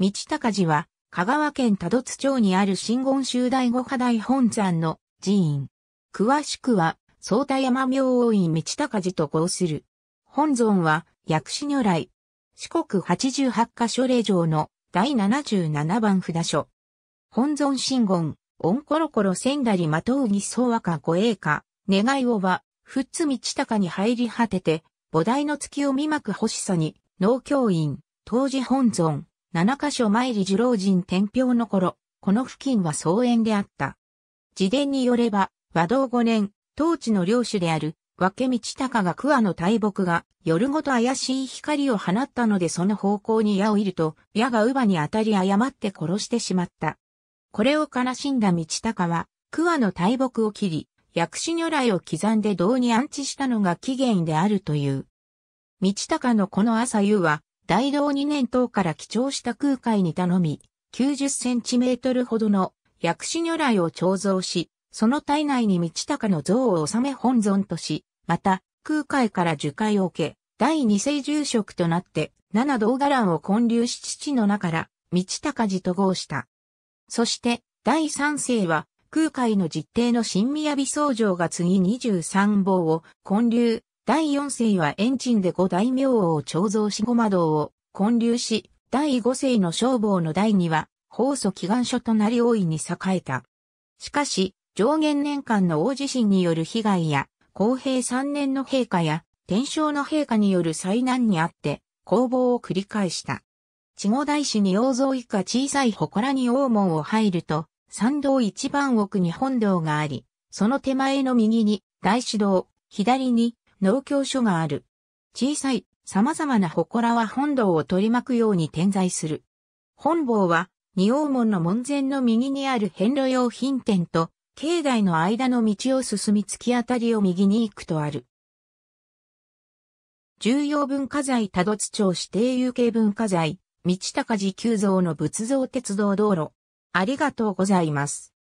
道高寺は、香川県多度津町にある真言宗第五派大本山の寺院。詳しくは、相太山明王院道高寺と号する。本尊は、薬師如来。四国八十八箇所霊場の第七十七番札所。本尊真言、オンコロコロ千だりまとうぎそ和歌五栄歌、願いをは、っつ道高に入り果てて、菩提の月を見まく星さに、農教院、当時本尊。7箇所参り樹老人天平の頃、この付近は草園であった。自伝によれば、和道5年、当地の領主である、分道高が桑の大木が、夜ごと怪しい光を放ったのでその方向に矢を射ると、矢が乳母に当たり誤って殺してしまった。これを悲しんだ道高は、桑の大木を切り、薬師如来を刻んで銅に安置したのが起源であるという。道高のこの朝夕は、大道2年等から貴重した空海に頼み、90センチメートルほどの薬師如来を彫像し、その体内に道高の像を収め本尊とし、また、空海から受戒を受け、第二世住職となって、七道伽藍を建立し父の中から、道高寺と合した。そして、第三世は、空海の実定の新宮美僧城が次23坊を建立、第四世は延鎮で五大名王を彫像し五魔道を建立し、第五世の消防の第二は、法祖祈願所となり大いに栄えた。しかし、上限年間の大地震による被害や、公平三年の陛下や、天正の陛下による災難にあって、攻防を繰り返した。地後大師に王像以下小さい祠に王門を入ると、参道一番奥に本堂があり、その手前の右に大師堂、左に農協所がある。小さい様々な祠は本堂を取り巻くように点在する。本坊は、仁王門の門前の右にある遍路用品店と、境内の間の道を進み突き当たりを右に行くとある。重要文化財多度津町指定有形文化財、道高寺旧造の仏像鉄道道路。ありがとうございます。